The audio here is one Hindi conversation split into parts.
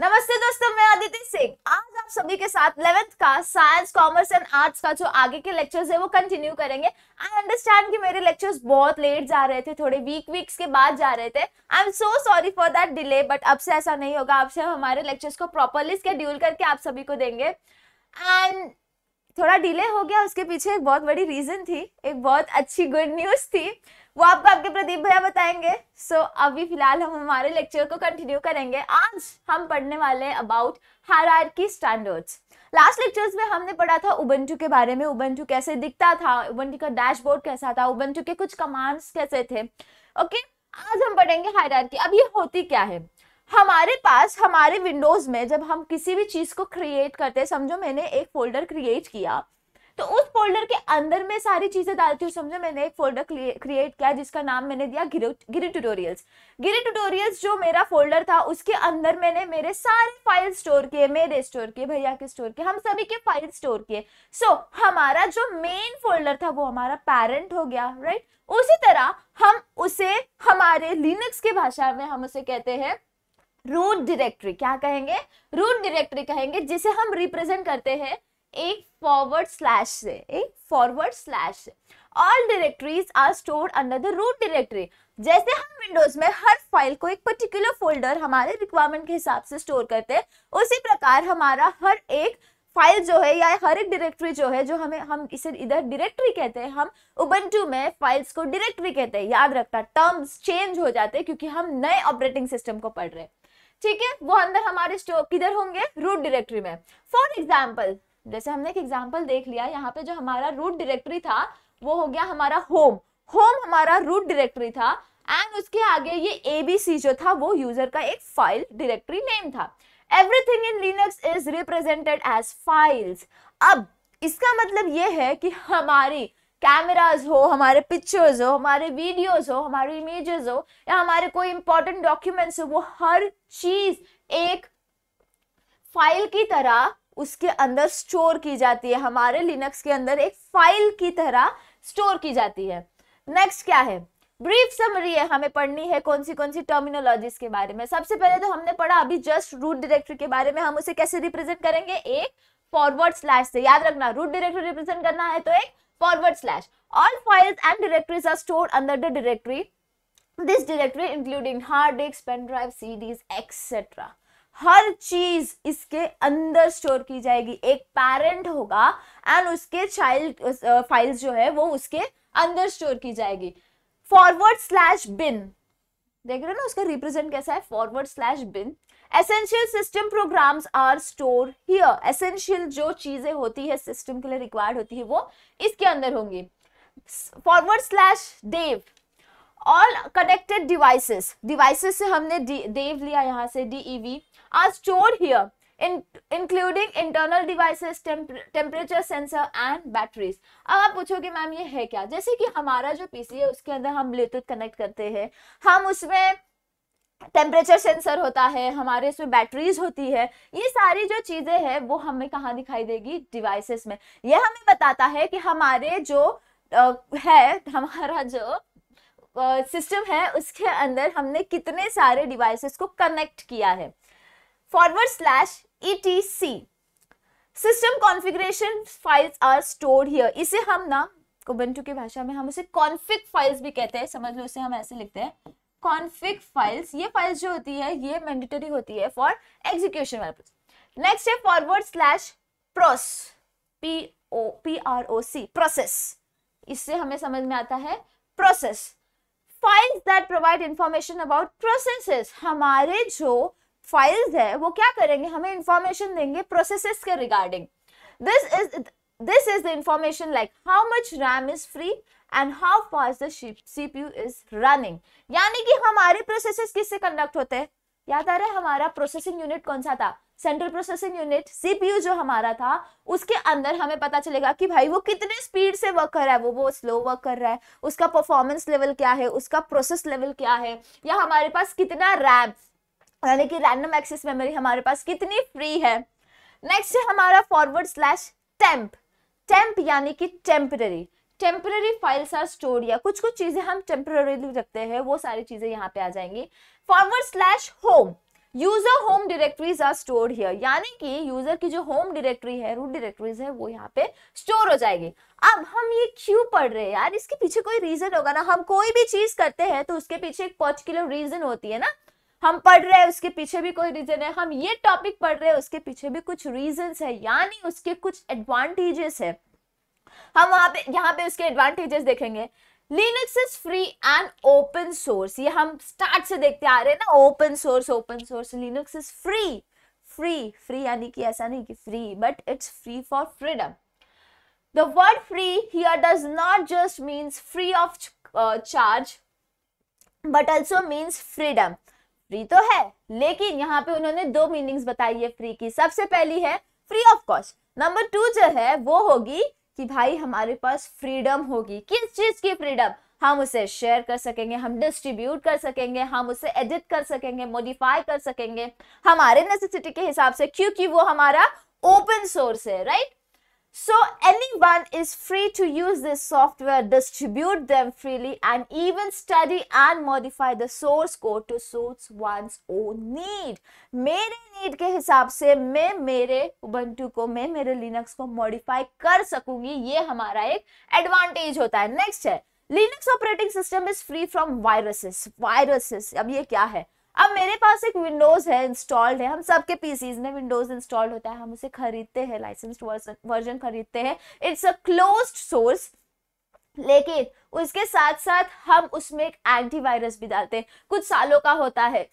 नमस्ते दोस्तों मैं अदिति सिंह आज आप सभी के साथ इलेवेंथ का साइंस कॉमर्स एंड आर्ट्स का जो आगे के लेक्चर्स है वो कंटिन्यू करेंगे आई अंडरस्टैंड कि मेरे लेक्चर्स बहुत लेट जा रहे थे थोड़े वीक वीक्स के बाद जा रहे थे I am so sorry for that delay but अब से ऐसा नहीं होगा अब से हम हमारे लेक्चर्स को प्रॉपरली स्केड्यूल करके आप सभी को देंगे एंड थोड़ा डिले हो गया उसके पीछे एक बहुत बड़ी रीजन थी एक बहुत अच्छी गुड न्यूज थी वो आपको आपके प्रदीप भैया बताएंगे सो so, अभी फिलहाल हम हमारे लेक्चर को कंटिन्यू करेंगे आज हम पढ़ने वाले हैं अबाउट की स्टैंडर्ड्स लास्ट लेक्चर्स में हमने पढ़ा था उबंटू के बारे में उबंटू कैसे दिखता था उबंटू का डैशबोर्ड कैसा था उबंटू के कुछ कमांड्स कैसे थे ओके okay? आज हम पढ़ेंगे की अब ये होती क्या है हमारे पास हमारे विंडोज में जब हम किसी भी चीज को क्रिएट करते समझो मैंने एक फोल्डर क्रिएट किया तो उस फोल्डर के अंदर में सारी चीजें डालती हूँ समझो मैंने एक फोल्डर क्रिएट किया जिसका नाम मैंने दिया गिरी ट्यूटोरियल्स गिरी ट्यूटोरियल्स जो मेरा फोल्डर था उसके अंदर मैंने मेरे सारे फाइल स्टोर किए मेरे स्टोर किए भैया के स्टोर किए हम सभी के फाइल स्टोर किए सो हमारा जो मेन फोल्डर था वो हमारा पेरेंट हो गया राइट उसी तरह हम उसे हमारे लिनक्स की भाषा में हम उसे कहते हैं रूट डायरेक्टरी क्या कहेंगे रूट डायरेक्टरी कहेंगे जिसे हम रिप्रेजेंट करते हैं एक फॉरवर्ड स्लैश से एक फॉरवर्ड स्लैश से all directories are store under the root directory जैसे हम विंडोज में हर फाइल को एक पर्टिकुलर फोल्डर हमारे रिक्वायरमेंट के हिसाब से स्टोर करते हैं उसी प्रकार हमारा हर एक फाइल जो है या हर एक डायरेक्टरी जो है जो हमें हम इसे इधर डायरेक्टरी कहते हैं हम उबंटू में फाइल्स को डायरेक्टरी कहते हैं याद रखना टर्म्स चेंज हो जाते हैं क्योंकि हम नए ऑपरेटिंग सिस्टम को पढ़ रहे हैं ठीक है वो अंदर हमारे स्टोर किधर होंगे रूट डायरेक्टरी में फॉर एग्जाम्पल जैसे हमने एक एग्जाम्पल देख लिया यहाँ पे जो हमारा रूट डायरेक्टरी था वो हो गया हमारा होम होम हमारा रूट डायरेक्टरी था एंड उसके आगे ये ए बी सी जो था वो यूजर का एक फाइल डायरेक्टरी नेम था everything in Linux is represented as files अब इसका मतलब ये है कि हमारी कैमराज हो हमारे पिक्चर्स हो हमारे वीडियोज हो हमारे इमेजेस हो या हमारे कोई इंपॉर्टेंट डॉक्यूमेंट्स हो वो हर चीज एक फाइल की तरह उसके अंदर स्टोर की जाती है हमारे लिनक्स के अंदर एक फाइल की तरह स्टोर की जाती है नेक्स्ट क्या है ब्रीफ समरी है हमें पढ़नी है कौन सी कौन सी टर्मिनोलॉजीज के बारे में सबसे पहले तो हमने पढ़ा अभी जस्ट रूट डायरेक्टरी के बारे में हम उसे कैसे रिप्रेजेंट करेंगे एक फॉरवर्ड स्लैश से याद रखना रूट डायरेक्टरी रिप्रेजेंट करना है तो एक forward slash all files and directories are stored under the directory this directory including hard disk pen drive CDs etcetera हर चीज इसके अंदर स्टोर की जाएगी एक पेरेंट होगा एंड उसके चाइल्ड फाइल्स जो है वो उसके अंदर स्टोर की जाएगी फॉरवर्ड स्लैश बिन देख रहे हो ना उसका रिप्रेजेंट कैसा है forward slash bin essential system programs are store here essential जो चीजें होती है सिस्टम के लिए रिक्वायर्ड होती है वो इसके अंदर होंगी forward slash dev all connected devices devices से हमने देव लिया यहाँ से डीईवी are stored here in, including internal devices, temp, temperature sensor and batteries. अब आप पूछोगे मैम ये है क्या जैसे कि हमारा जो pc है उसके अंदर हम ब्लूटूथ कनेक्ट करते हैं हम उसमें टेम्परेचर सेंसर होता है हमारे इसमें बैटरीज होती है ये सारी जो चीज़ें हैं वो हमें कहाँ दिखाई देगी डिवाइसेस में ये हमें बताता है कि हमारे जो आ, है हमारा जो सिस्टम है उसके अंदर हमने कितने सारे डिवाइसेस को कनेक्ट किया है forward slash etc. System configuration files are stored here इसे हम ना कुबंटू की भाषा में हम इसे कॉन्फ़िग फाइल्स भी कहते हैं समझ लो इसे हम ऐसे लिखते हैं कॉन्फ़िग फाइल्स ये फाइल्स जो होती है ये मैंडेटरी होती है फॉर एग्जीक्यूशन नेक्स्ट है forward slash proc P O P R O C process इससे हमें समझ में आता है process files that provide information about processes हमारे जो फाइल्स है वो क्या करेंगे हमें इंफॉर्मेशन देंगे प्रोसेसेस के regarding this is this is the information like how much RAM is free and how fast the is running यानी कि हमारे प्रोसेसेस किससे कंडक्ट होते हैं याद आ रहा है हमारा प्रोसेसिंग यूनिट कौन सा था सेंट्रल प्रोसेसिंग यूनिट सीपीयू जो हमारा था उसके अंदर हमें पता चलेगा कि भाई वो कितने स्पीड से वर्क कर रहा है वो वो स्लो वर्क कर रहा है उसका परफॉर्मेंस लेवल क्या है उसका प्रोसेस लेवल क्या है या हमारे पास कितना रैम यानी कि रैंडम एक्सेस मेमोरी हमारे पास कितनी फ्री है नेक्स्ट है हमारा फॉरवर्ड स्लैश टेम्प टेम्प यानी कि temporary temporary files are store या कुछ कुछ चीजें हम टेम्पररीली रखते हैं वो सारी चीजें यहाँ पे आ जाएंगी forward slash home user home directories are store here यानी कि यूजर की जो होम डिरेक्टरी है रूट डिरेक्टरीज है वो यहाँ पे स्टोर हो जाएगी अब हम ये क्यों पढ़ रहे हैं यार इसके पीछे कोई रीजन होगा ना हम कोई भी चीज करते हैं तो उसके पीछे एक पर्टिकुलर रीजन होती है ना हम पढ़ रहे हैं उसके पीछे भी कोई रीजन है हम ये टॉपिक पढ़ रहे हैं उसके पीछे भी कुछ रीजन है यानी उसके कुछ एडवांटेजेस है हम वहां पे यहाँ पे उसके एडवांटेजेस देखेंगे Linux is free and open source ये हम स्टार्ट से देखते आ रहे हैं ना open source open source Linux is free free free यानी कि ऐसा नहीं कि free but it's free for freedom the word free here does not just means free of charge but also means freedom free तो है लेकिन यहाँ पे उन्होंने दो मीनिंग्स बताई है फ्री की सबसे पहली है free of cost number two जो है वो होगी कि भाई हमारे पास फ्रीडम होगी किस चीज की फ्रीडम हम उसे शेयर कर सकेंगे हम डिस्ट्रीब्यूट कर सकेंगे हम उसे एडिट कर सकेंगे मॉडिफाई कर सकेंगे हमारे नेसेसिटी के हिसाब से क्योंकि वो हमारा ओपन सोर्स है right So anyone is free to use this software, distribute them freely and even study and modify the source code to suits one's own need. mere need ke hisab se main mere ubuntu ko main mere linux ko modify kar sakungi ye hamara ek advantage hota hai next hai linux operating system is free from viruses viruses ab ye kya hai अब मेरे पास एक विंडोज है इंस्टॉल्ड है हम सबके पीसीज में विंडोज इंस्टॉल्ड होता है हम उसे खरीदते हैं लाइसेंस्ड वर्जन खरीदते हैं इट्स अ क्लोज सोर्स लेकिन उसके साथ साथ हम उसमें एक एंटीवायरस भी डालते हैं कुछ सालों का होता है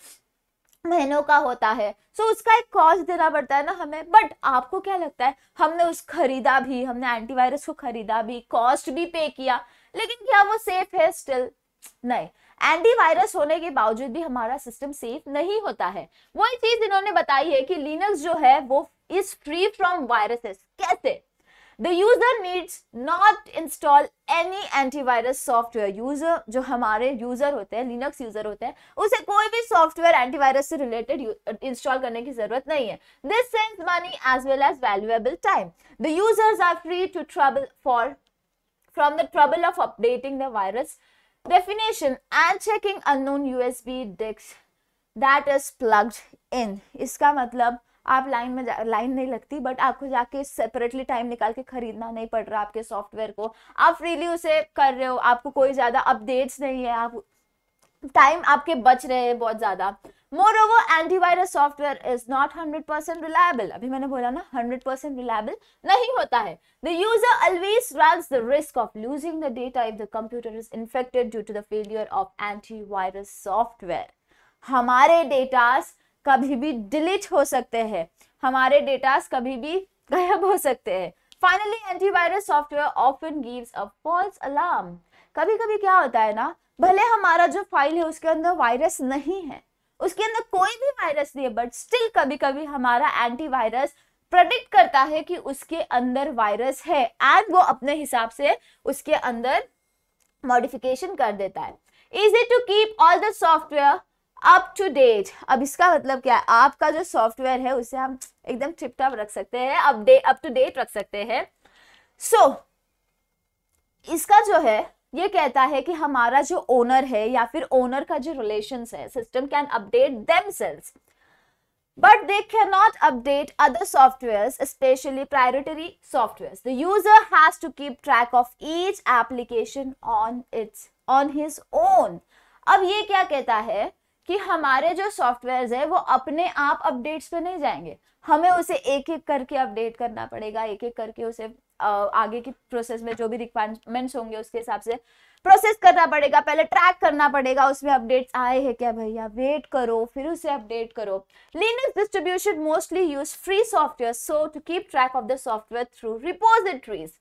महीनों का होता है सो so, उसका एक कॉस्ट देना पड़ता है ना हमें बट आपको क्या लगता है हमने उस खरीदा भी हमने एंटीवायरस को खरीदा भी कॉस्ट भी पे किया लेकिन क्या वो सेफ है स्टिल नहीं एंटीवायरस होने के बावजूद भी हमारा सिस्टम सेफ नहीं होता है वही चीज इन्होंने बताई है कि लिनक्स जो है वो इज फ्री फ्रॉम वायरसेस कैसे The user needs not install any antivirus software. User जो हमारे user होते हैं Linux user होते हैं उसे कोई भी software antivirus से related install करने की जरूरत नहीं है This saves money as well as valuable time. The users are free to trouble for from the trouble of updating the virus definition and checking unknown USB disk that is plugged in इसका मतलब आप लाइन में लाइन नहीं लगती बट आपको जाके सेपरेटली टाइम निकाल के खरीदना नहीं पड़ रहा आपके सॉफ्टवेयर को आप फ्रीली उसे कर रहे हो आपको कोई ज़्यादा अपडेट्स नहीं है आप टाइम आपके बच रहे हैं बहुत ज़्यादा moreover antivirus software is not 100% reliable अभी मैंने बोला ना 100% रिलायबल नहीं होता है the user always runs the risk of losing the data if the computer is infected due to the failure of antivirus software हमारे डेटास कभी भी डिलीट हो सकते हैं हमारे डेटास कभी भी गायब हो सकते हैं finally antivirus software often gives a false alarm कभी कभी क्या होता है ना भले हमारा जो फाइल है उसके अंदर वायरस नहीं है उसके अंदर कोई भी वायरस नहीं है बट स्टिल कभी कभी हमारा एंटीवायरस प्रेडिक्ट करता है कि उसके अंदर वायरस है एंड वो अपने हिसाब से उसके अंदर मॉडिफिकेशन कर देता है easy to keep all the software up to date अब इसका मतलब क्या है आपका जो सॉफ्टवेयर है उसे हम एकदम टिप टॉप रख सकते हैं अपडेट अप टू डेट रख सकते हैं सो so, इसका जो है ये कहता है कि हमारा जो ओनर है या फिर ओनर का जो रिलेशन है system can update them but they can not update other software specially proprietary software the user has to keep track of each application on its on his own अब ये क्या कहता है कि हमारे जो सॉफ्टवेयर है वो अपने आप अपडेट्स पे नहीं जाएंगे हमें उसे एक एक करके अपडेट करना पड़ेगा एक एक करके उसे आगे की प्रोसेस में जो भी रिक्वायरमेंट्स होंगे उसके हिसाब से प्रोसेस करना पड़ेगा पहले ट्रैक करना पड़ेगा उसमें अपडेट्स आए हैं क्या भैया वेट करो फिर उसे अपडेट करो Linux distribution mostly use free software so to keep track of the software through repositories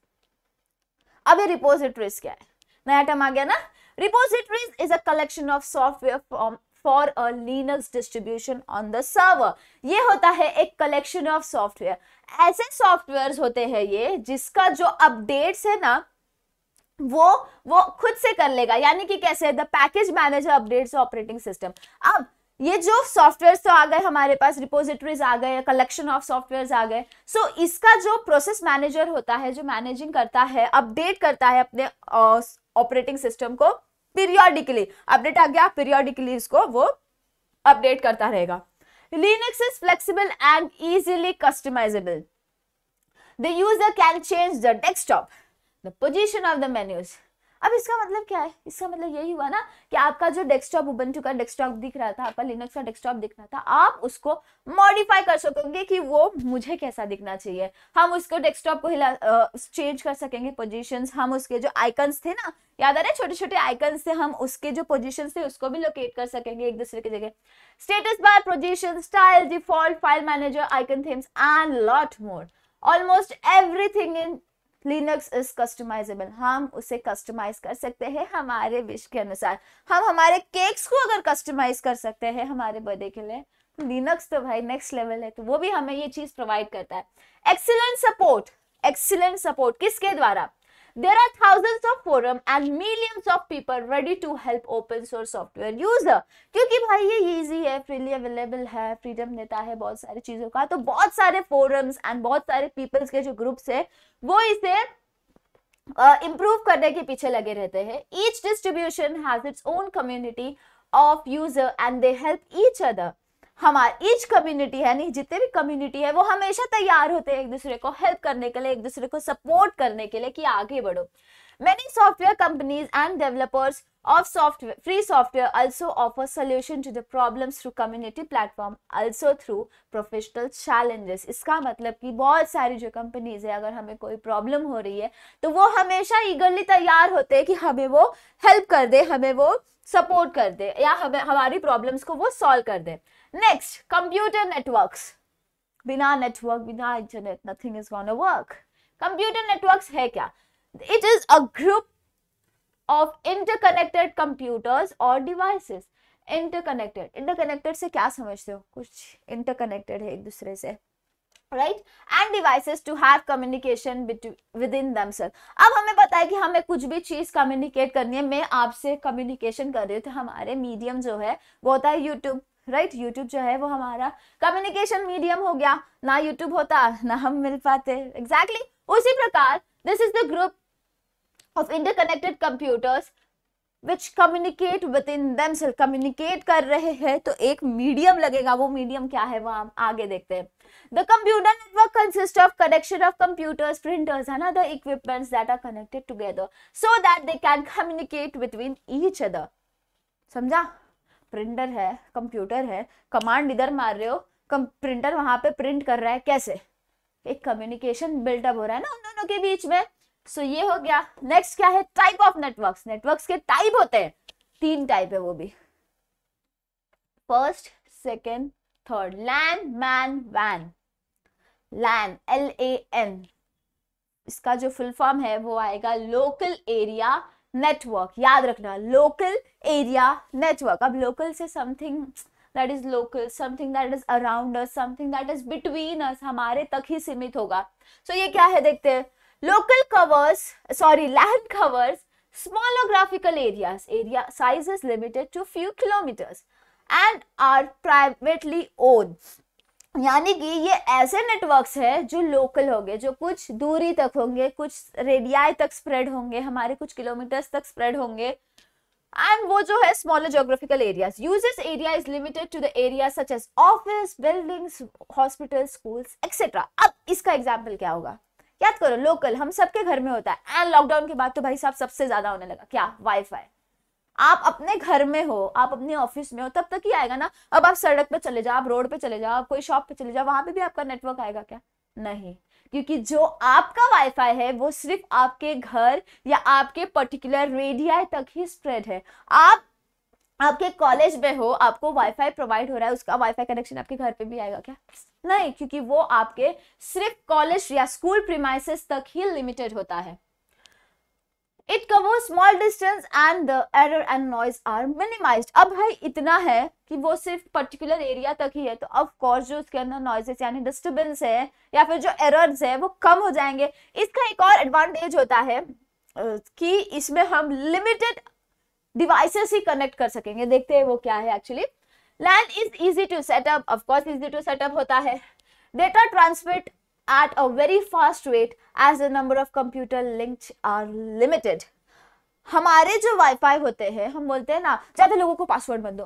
अब ये रिपोजिटरीज क्या है नया टर्म आ गया ना repositories is a collection of software from for a Linux distribution on the server ये होता है एक कलेक्शन ऑफ सॉफ्टवेयर ऐसे सॉफ्टवेयर होते हैं ये जिसका जो अपडेट्स है ना वो वो खुद से कर लेगा यानी कि कैसे the package manager updates operating system अब ये जो सॉफ्टवेयर्स तो आ गए हमारे पास रिपोजिटरीज आ गए कलेक्शन ऑफ सॉफ्टवेयर्स आ गए सो so, इसका जो प्रोसेस मैनेजर होता है जो मैनेजिंग करता है अपडेट करता है अपने ऑपरेटिंग uh, सिस्टम को पीरियोडिकली अपडेट आ गया पीरियोडिकली इसको वो अपडेट करता रहेगा Linux is flexible and easily customizable the user can change the desktop the position of the menus अब इसका मतलब क्या है इसका मतलब यही हुआ ना कि आपका जो डेस्कटॉप उबंटू का डेस्कटॉप दिख रहा था आपका लिनक्स का डेस्कटॉप दिख रहा था आप उसको मॉडिफाई कर सकोगे कि वो मुझे कैसा दिखना चाहिए हम उसको डेस्कटॉप को हिला चेंज कर सकेंगे पोजिशन हम उसके जो आइकन्स थे ना याद आ रहे छोटे छोटे आइकन्स थे हम उसके जो पोजिशन थे उसको भी लोकेट कर सकेंगे एक दूसरे की जगह status bar position style default file manager icon themes and lot more almost everything in Linux is customizable हम उसे कस्टमाइज कर सकते हैं हमारे विश के अनुसार हम हमारे केक्स को अगर कस्टमाइज कर सकते हैं हमारे बर्थडे के लिए लिनक्स तो, तो भाई नेक्स्ट लेवल है तो वो भी हमें ये चीज प्रोवाइड करता है एक्सीलेंट सपोर्ट एक्सीलेंट सपोर्ट किसके द्वारा There are thousands of forum and millions of people ready to help open source software user. kyunki bhai ye easy hai freely available hai freedom deta hai bahut सारी cheezon ka to bahut sare forums and bahut sare peoples ke jo groups hai wo ise improve uh, करने के पीछे लगे रहते हैं each distribution has its own community of user and they help each other हमारे ईच कम्युनिटी है नहीं जितने भी कम्युनिटी है वो हमेशा तैयार होते हैं एक दूसरे को हेल्प करने के लिए एक दूसरे को सपोर्ट करने के लिए कि आगे बढ़ो many software companies and developers of software free software also offer solution to the problem through community platform also through professional challenges इसका मतलब कि बहुत सारी जो कंपनीज है अगर हमें कोई प्रॉब्लम हो रही है तो वो हमेशा ईगरली तैयार होते हैं कि हमें वो हेल्प कर दे हमें वो सपोर्ट कर दे या हमें हमारी प्रॉब्लम्स को वो सॉल्व कर दे नेक्स्ट कंप्यूटर नेटवर्क बिना नेटवर्क बिना internet nothing is won a work computer networks है क्या it is a group of interconnected computers और डिवाइसेस इंटरकनेक्टेड इंटरकनेक्टेड से क्या समझते हो कुछ इंटरकनेक्टेड है एक दूसरे से right and devices to have communication within them अब हमें पता है कि हमें कुछ भी चीज कम्युनिकेट करनी है मैं आपसे कम्युनिकेशन कर रही हूँ तो हमारे मीडियम जो है वो होता है यूट्यूब राइट right? यूट्यूब जो है वो हमारा कम्युनिकेशन मीडियम हो गया ना यूट्यूब होता ना हम मिल पाते एग्जैक्टली exactly. उसी प्रकार this is the group of interconnected computers which communicate within themself communicate कर रहे हैं तो एक मीडियम लगेगा वो मीडियम क्या है वो हम आगे देखते हैं the computer network consist of connection of computers printers and other equipments that are connected together so that they can communicate between each other समझा प्रिंटर है कंप्यूटर है कमांड इधर मार रहे हो कम प्रिंटर वहां पे प्रिंट कर रहा है कैसे एक कम्युनिकेशन बिल्टअप हो रहा है ना उन दोनों के बीच में सो so, ये हो गया नेक्स्ट क्या है टाइप ऑफ नेटवर्क्स नेटवर्क्स के टाइप होते हैं तीन टाइप है वो भी first second third LAN MAN वैन लैन एल ए एन इसका जो फुल फॉर्म है वो आएगा लोकल एरिया नेटवर्क याद रखना लोकल एरिया नेटवर्क अब लोकल से something that is local something that is around us something that is between us हमारे तक ही सीमित होगा सो so, ये क्या है देखते हैं local covers sorry land covers small geographical area area size is limited to few kilometres and are privately own यानी कि ये ऐसे नेटवर्क्स है जो लोकल होंगे जो कुछ दूरी तक होंगे कुछ रेडियाई तक स्प्रेड होंगे हमारे कुछ किलोमीटर्स तक स्प्रेड होंगे एंड वो जो है smaller geographical areas uses area is limited to the area such as office buildings hospital schools etcetera अब इसका एग्जाम्पल क्या होगा याद करो लोकल हम सबके घर में होता है एंड लॉकडाउन के बाद तो भाई साहब सबसे ज्यादा होने लगा क्या वाईफाई आप अपने घर में हो आप अपने ऑफिस में हो तब तक ही आएगा ना अब आप सड़क पे चले जाओ आप रोड पे चले जाओ आप कोई शॉप पे चले जाओ वहां पे भी आपका नेटवर्क आएगा क्या नहीं क्योंकि जो आपका वाईफाई है वो सिर्फ आपके घर या आपके पर्टिकुलर रेडियाई तक ही स्प्रेड है आप आपके कॉलेज में हो आपको वाईफाई प्रोवाइड हो रहा है उसका वाईफाई कनेक्शन आपके घर पे भी आएगा क्या नहीं क्योंकि वो आपके सिर्फ कॉलेज या स्कूल प्रिमाइसिस तक ही लिमिटेड होता है it cover small distance and the error and noise are minimize अब भाई इतना है कि वो सिर्फ पर्टिकुलर एरिया तक ही है तो ऑफ कोर्स जो उसके अंदर नॉइजेस यानी डिस्टर्बेंस है या फिर जो एरर्स है वो कम हो जाएंगे इसका एक और एडवांटेज होता है कि इसमें हम लिमिटेड डिवाइसेस ही कनेक्ट कर सकेंगे देखते हैं वो क्या है actually land is easy to setup of course easy to setup होता है data transmit at a very fast rate as the number of computer links are limited. हमारे जो वाईफाई होते हैं हम बोलते हैं ना ज़्यादा लोगों को पासवर्ड मत दो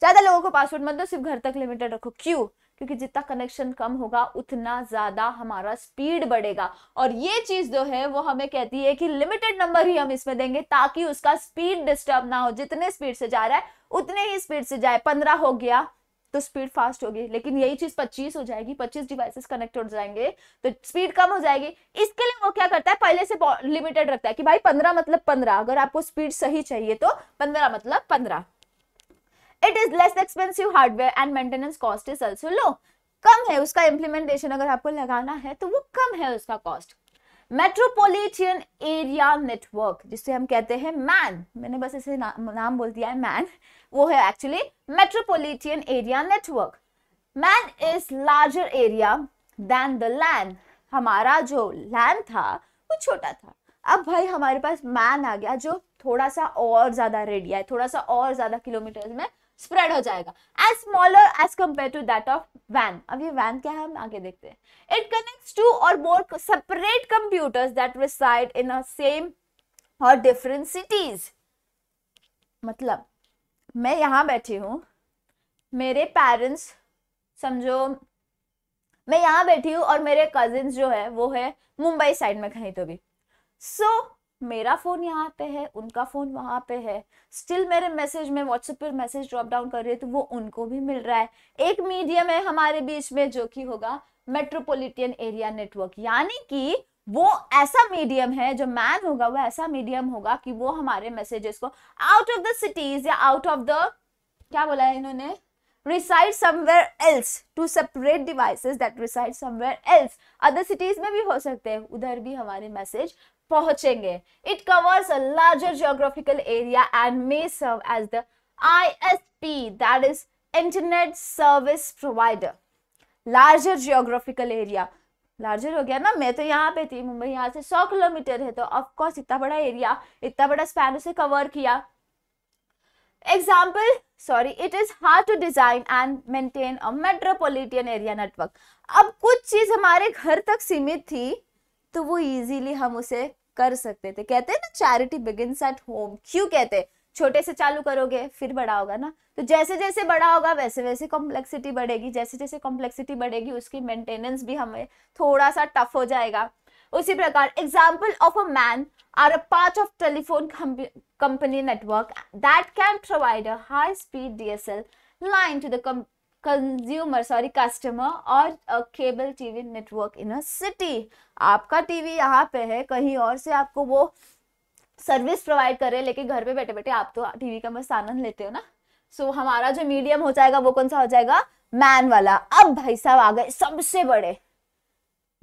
ज़्यादा लोगों को पासवर्ड मत दो सिर्फ घर तक लिमिटेड रखो क्यों क्योंकि जितना कनेक्शन कम होगा उतना ज़्यादा हमारा स्पीड बढ़ेगा और ये चीज़ जो है वो हमें कहती है कि लिमिटेड नंबर ही हम इसमें देंगे ताकि उसका स्पीड डिस्टर्ब ना हो जितने स्पीड से जा रहा है उतने ही स्पीड से जाए पंद्रह हो गया तो स्पीड फास्ट होगी लेकिन यही चीज 25 हो जाएगी 25 डिवाइसेस कनेक्ट हो जाएंगे तो स्पीड कम हो जाएगी इसके लिए वो क्या करता है पहले से लिमिटेड रखता है कि भाई 15 मतलब 15 अगर आपको स्पीड सही चाहिए तो 15 मतलब 15 it is less expensive hardware and maintenance cost is also low कम है उसका इम्प्लीमेंटेशन अगर आपको लगाना है तो वो कम है उसका कॉस्ट मेट्रोपोलिटियन एरिया नेटवर्क जिसे हम कहते हैं मैन मैंने बस इसे ना, नाम बोल दिया है मैन वो है actually metropolitan area network MAN is larger area than the land हमारा जो लैंड था वो छोटा था अब भाई हमारे पास मैन आ गया जो थोड़ा सा और ज़्यादा रेडिया है थोड़ा सा और ज़्यादा किलोमीटर में स्प्रेड हो जाएगा as smaller as compare to that of वैन अब ये वैन क्या है हम आगे देखते हैं it connect two or more separate computers that reside in a same or different cities मतलब मैं यहाँ बैठी हूँ मेरे पेरेंट्स समझो मैं यहाँ बैठी हूँ और मेरे कजिन जो है वो है मुंबई साइड में कहीं तो भी सो so, मेरा फ़ोन यहाँ पे है उनका फ़ोन वहां पे है स्टिल मेरे मैसेज में व्हाट्सएप पर मैसेज ड्रॉप डाउन कर रही है तो वो उनको भी मिल रहा है एक मीडियम है हमारे बीच में जो कि होगा मेट्रोपॉलिटन एरिया नेटवर्क यानी कि वो ऐसा मीडियम है जो मैन होगा वो ऐसा मीडियम होगा कि वो हमारे मैसेजेस को आउट ऑफ द सिटीज या आउट ऑफ द क्या बोला है इन्होंने reside somewhere else to separate devices that reside somewhere else other cities में भी हो सकते हैं उधर भी हमारे मैसेज पहुंचेंगे it covers a larger geographical area and may serve as the ISP that is internet service provider larger geographical area larger हो गया ना मैं तो यहाँ पे थी मुंबई यहाँ से सौ किलोमीटर है तो ऑफकोर्स इतना बड़ा एरिया इतना बड़ा स्पैन उसे कवर किया example sorry it is hard to design and maintain a metropolitan area network अब कुछ चीज हमारे घर तक सीमित थी तो वो इजीली हम उसे कर सकते थे कहते हैं ना चैरिटी बिगिंस एट होम क्यों कहते हैं छोटे से चालू करोगे फिर बड़ा होगा ना तो जैसे जैसे बड़ा होगा वैसे वैसे कॉम्प्लेक्सिटी बढ़ेगी जैसे जैसे कॉम्प्लेक्सिटी बढ़ेगी उसकी मेंटेनेंस भी हमें थोड़ा सा टफ हो जाएगा उसी प्रकार example of a MAN are a part of telephone company network that can provide a high speed D S L line to the consumer sorry customer or cable TV network in a city आपका टीवी यहाँ पे है कहीं और से आपको वो सर्विस प्रोवाइड कर रहे हैं लेकिन घर पे बैठे बैठे आप तो टीवी का बस आनंद लेते हो ना सो so, हमारा जो मीडियम हो जाएगा वो कौन सा हो जाएगा मैन वाला अब भाई साहब आ गए सबसे बड़े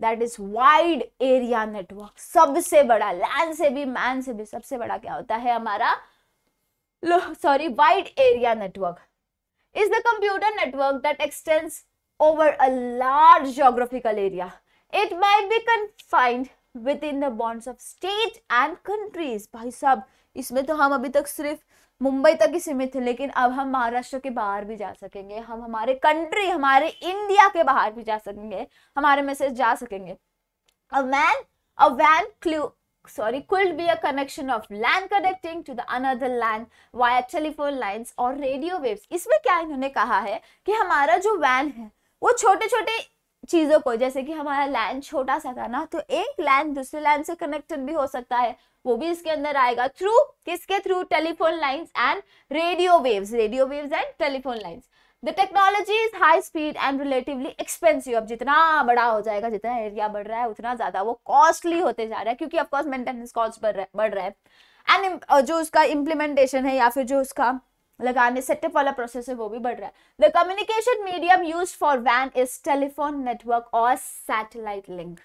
that is wide area network सबसे बड़ा लैंड से भी मैन से भी सबसे बड़ा क्या होता है हमारा sorry wide area network is the computer network that extends over a large geographical area. It might be confined within the bonds of state and countries. भाई साहब इसमें तो हम अभी तक सिर्फ मुंबई तक ही सीमित थे लेकिन अब हम महाराष्ट्र के बाहर भी जा सकेंगे हम हमारे कंट्री हमारे इंडिया के बाहर भी जा सकेंगे हमारे मैसेज जा सकेंगे a man a van clue sorry could be a connection of land connecting to the another land via telephone lines or radio waves इसमें क्या इन्होंने कहा है कि हमारा जो वैन है वो छोटे छोटे चीज़ों को जैसे कि हमारा लैंड छोटा सा था ना तो एक लैंड दूसरे लैंड से कनेक्टेड भी हो सकता है वो भी इसके अंदर आएगा थ्रू किसके through telephone lines and radio waves radio waves and telephone lines the technology is high speed and relatively expensive अब जितना बड़ा हो जाएगा जितना एरिया बढ़ रहा है उतना ज्यादा वो कॉस्टली होते जा रहा है क्योंकि ऑफकोर्स मेंटेनेंस कॉस्ट बढ़ रहा है एंड जो उसका इम्प्लीमेंटेशन है या फिर जो उसका लगाने सेटअप वाला प्रोसेस है वो भी बढ़ रहा है the communication medium use for वैन is telephone network or satellite link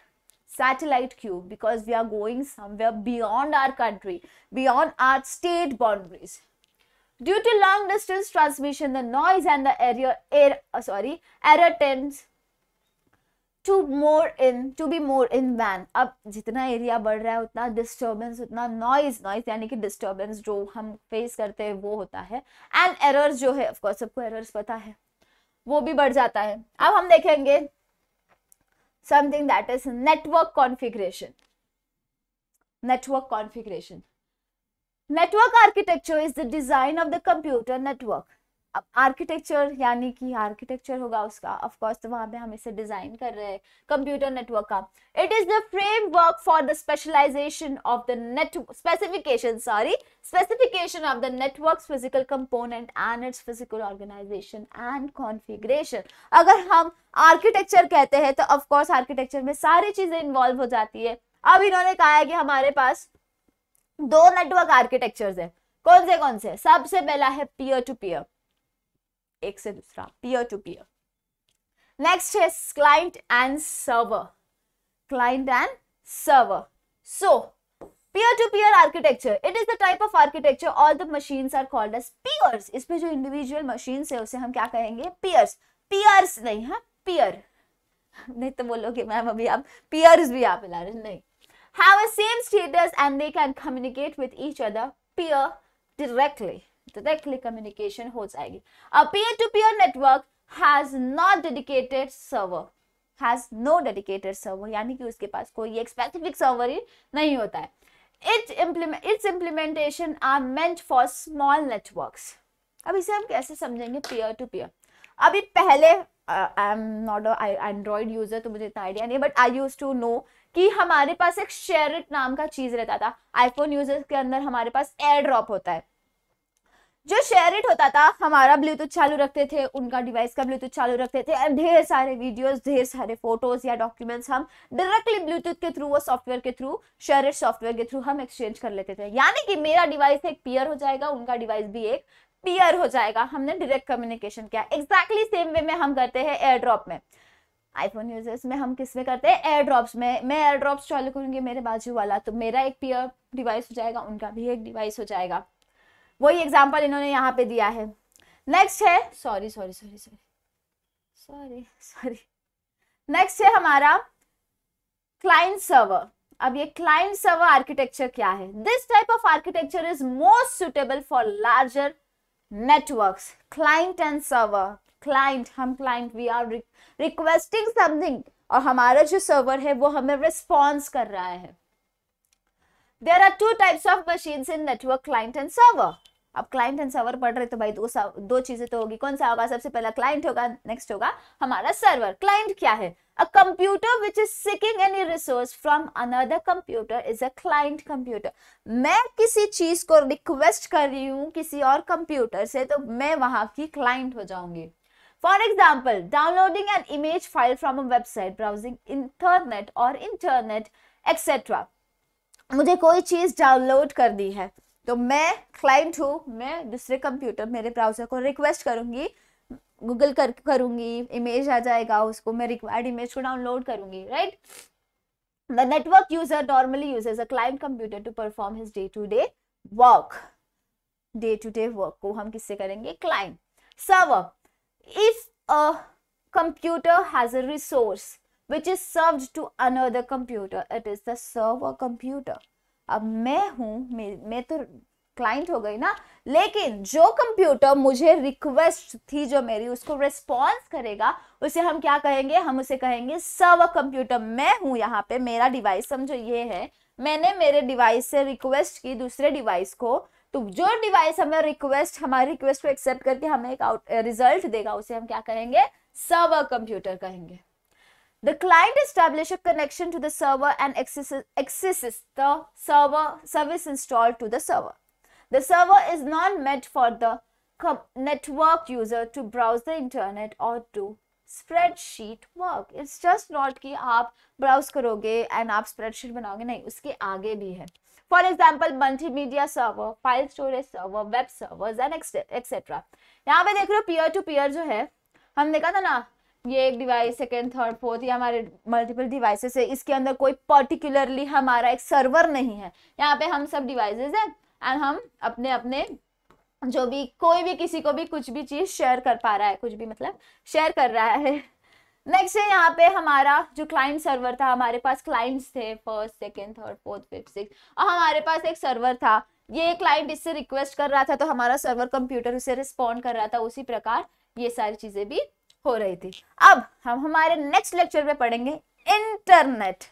satellite क्यू because we are going somewhere beyond our country beyond our state boundaries Due to long distance transmission, the noise and the area, air, uh, sorry, error tends to more in to be more in वैन अब जितना एरिया बढ़ रहा है उतना डिस्टर्बेंस उतना नॉइज नॉइज यानी कि डिस्टर्बेंस जो हम फेस करते हैं वो होता है एंड एरर्स जो है ऑफकोर्स सबको एरर्स पता है वो भी बढ़ जाता है अब हम देखेंगे something that is network configuration network configuration network architecture is the design of the computer network अब आर्किटेक्चर यानी कि आर्किटेक्चर होगा उसका ऑफ कोर्स तो वहां पे हम इसे डिजाइन कर रहे हैं कंप्यूटर नेटवर्क का it is the framework for the specialisation of the net specification sorry specification of the networks physical component and its physical organisation and configuration अगर हम आर्किटेक्चर कहते हैं तो ऑफकोर्स आर्किटेक्चर में सारी चीजें इन्वॉल्व हो जाती है अब इन्होंने कहा है कि हमारे पास दो नेटवर्क आर्किटेक्चर है कौन से कौन से सबसे पहला है पियर टू पियर एक से दूसरा पियर टू पियर नेक्स्ट है client and server client and server so peer to peer architecture it is the type of architecture all the machine are called as peers इसमें जो इंडिविजुअल मशीन है उसे हम क्या कहेंगे पियर्स पियर्स नहीं है हाँ? पियर नहीं तो बोलोगे मैम अभी आप पियर्स भी आप नहीं have the same status and they can communicate with each other peer directly directly communication holds aegi a peer to peer network has no dedicated server has no dedicated server yani ki uske paas koi specific server hi nahi hota hai its implementation are meant for small networks ab ise hum kaise samjhenge peer to peer abhi pehle uh, i am not a android user to mujhe itna idea nahi but i used to know कि हमारे पास एक शेयर नाम का चीज रहता था आईफोन यूजर्स के अंदर हमारे पास एयर ड्रॉप होता है जो शेयर इट होता था हमारा ब्लूटूथ चालू रखते थे उनका डिवाइस का ब्लूटूथ चालू रखते थे एंड ढेर सारे वीडियोस ढेर सारे फोटोज या डॉक्यूमेंट्स हम डायरेक्टली ब्लूटूथ के थ्रू वो सॉफ्टवेयर के थ्रू शेयर इट सॉफ्टवेयर के थ्रू हम एक्सचेंज कर लेते थे यानी कि मेरा डिवाइस एक पियर हो जाएगा उनका डिवाइस भी एक पियर हो जाएगा हमने डायरेक्ट कम्युनिकेशन किया एक्जैक्टली सेम वे में हम करते हैं एयर ड्रॉप में आईफोन यूजर्स में हम किस में करते हैं एयर ड्रॉप्स में मैं एयर ड्रॉप्स चालू करूंगी मेरे बाजू वाला तो मेरा एक पियर डिवाइस हो जाएगा उनका भी एक डिवाइस हो जाएगा वही एग्जाम्पल इन्होंने यहाँ पे दिया है नेक्स्ट है sorry sorry sorry sorry sorry sorry next है हमारा क्लाइंट सर्वर अब ये क्लाइंट सर्वर आर्किटेक्चर क्या है this type of architecture is most suitable for larger networks client and server client हम client we are requesting something और हमारा जो सर्वर है वो हमें रिस्पॉन्स कर रहा है there are two types of machine in network client and server अब क्लाइंट एंड सर्वर पढ़ रहे तो भाई दो दो चीजें तो होगी कौन सा होगा सबसे पहला क्लाइंट होगा नेक्स्ट होगा हमारा सर्वर क्लाइंट क्या है a computer which is seeking any resource from another computer is a client computer मैं किसी चीज को रिक्वेस्ट कर रही हूँ किसी और कंप्यूटर से तो मैं वहां की क्लाइंट हो जाऊंगी for example downloading an image file from a website browsing internet or internet etcetera मुझे कोई चीज डाउनलोड करनी है तो मैं क्लाइंट हूँ मैं दूसरे कंप्यूटर मेरे ब्राउजर को रिक्वेस्ट करूंगी गूगल कर करूंगी इमेज आ जाएगा उसको मैं रिक्वायर्ड इमेज को डाउनलोड करूंगी right the network user normally uses a client computer to perform his day to day work day to day work को हम किससे करेंगे client server if a computer has a resource which is served to another computer it is the server computer अब मैं हूँ मैं, मैं तो क्लाइंट हो गई ना लेकिन जो कंप्यूटर मुझे रिक्वेस्ट थी जो मेरी उसको रिस्पॉन्स करेगा उसे हम क्या कहेंगे हम उसे कहेंगे सर्वर कंप्यूटर मैं हूं यहाँ पे मेरा डिवाइस समझो ये है मैंने मेरे डिवाइस से रिक्वेस्ट की दूसरे डिवाइस को तो जो डिवाइस हमें रिक्वेस्ट हमारी रिक्वेस्ट को एक्सेप्ट करके हमें एक रिजल्ट देगा उसे हम क्या कहेंगे सर्वर कंप्यूटर कहेंगे the client establish connection to the server and access the server service install to the server the server is not meant for the network user to browse the internet or to spreadsheet work it's just not कि आप ब्राउज करोगे एंड आप स्प्रेडशीट बनाओगे नहीं उसके आगे भी है for example multi media file storage server, web servers and etcetera यहाँ पे देख रहे हो peer टू peer जो है हम देखा था ना ये एक डिवाइस सेकेंड थर्ड फोर्थ या हमारे मल्टीपल डिवाइसेस है इसके अंदर कोई पर्टिकुलरली हमारा एक सर्वर नहीं है यहाँ पे हम सब डिवाइसेस है एंड हम अपने अपने जो भी कोई भी किसी को भी कुछ भी चीज शेयर कर पा रहा है कुछ भी मतलब शेयर कर रहा है नेक्स्ट है यहाँ पे हमारा जो क्लाइंट सर्वर था हमारे पास क्लाइंट्स थे first second third fourth fifth six और हमारे पास एक सर्वर था ये क्लाइंट इससे रिक्वेस्ट कर रहा था तो हमारा सर्वर कंप्यूटर उसे रिस्पॉन्ड कर रहा था उसी प्रकार ये सारी चीजें भी हो रही थी अब हम हमारे नेक्स्ट लेक्चर में पढ़ेंगे internet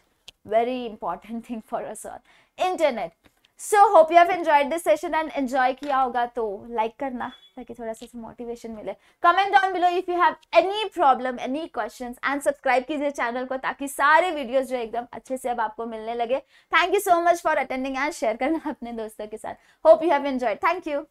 very important thing for us all internet so hope you have enjoyed this session and enjoy किया होगा तो लाइक करना ताकि थोड़ा सा मोटिवेशन मिले comment down below if you have any problem any questions and subscribe कीजिए चैनल को ताकि सारे वीडियोस जो एकदम अच्छे से अब आपको मिलने लगे thank you so much for attending and share करना अपने दोस्तों के साथ hope you have enjoyed thank you